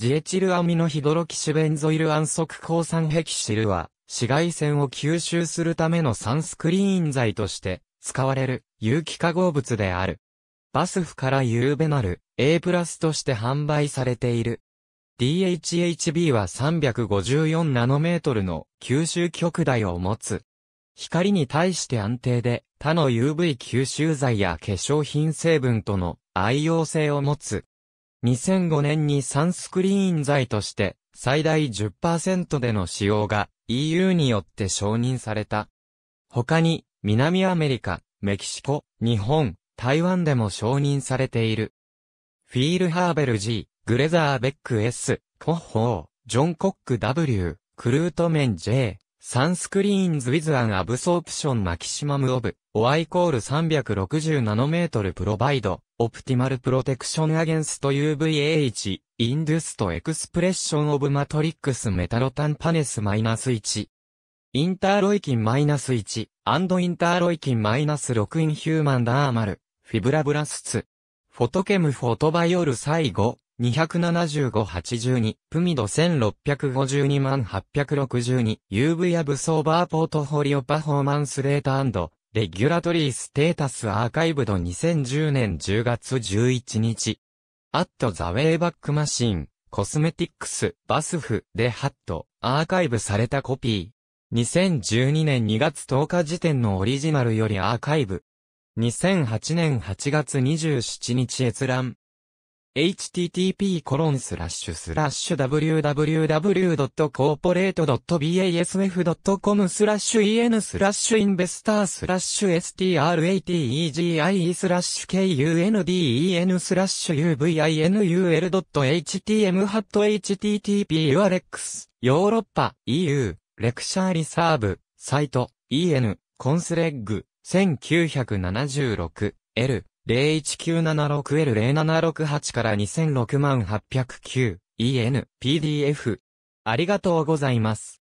ジエチルアミノヒドロキシベンゾイル安息抗酸ヘキシルは、紫外線を吸収するためのサンスクリーン剤として使われる有機化合物である。バスフからユーベナル A プラスとして販売されている。DHHB は354ナノメートルの吸収極大を持つ。光に対して安定で他の UV 吸収剤や化粧品成分との愛用性を持つ。2005年にサンスクリーン剤として最大10%での使用が EU によって承認された。他に南アメリカ、メキシコ、日本、台湾でも承認されている。フィールハーベル G、グレザーベック S、コッホー、ジョンコック W、クルートメン J、サンスクリーンズウィズアンアブソープションマキシマムオブ、オアイコール360ナノメートルプロバイド、オプティマルプロテクションアゲンスト UVAH、インドュストエクスプレッションオブマトリックスメタロタンパネスマイナス1。インターロイキンマイナス1、アンドインターロイキンマイナス6インヒューマンダーマル、フィブラブラスツ。フォトケムフォトバイオル最後、275-82、プミド1652万862、UV や武装バーポートフォリオパフォーマンスレーターレギュラトリーステータスアーカイブド2010年10月11日。アットザウェイバックマシン、コスメティックス、バスフ、でハット、アーカイブされたコピー。2012年2月10日時点のオリジナルよりアーカイブ。2008年8月27日閲覧。http://www.corporate.basf.com スラッシュ en スラッシュインベスタースラッシュ strategii スラッシュ k u n d e n スラッシュ uvinul.htm ハット http-urx ヨーロッパ EU レクシャーリサーブサイト en コンスレッグ1976 L 01976L0768 から2066809 EN PDF。ありがとうございます。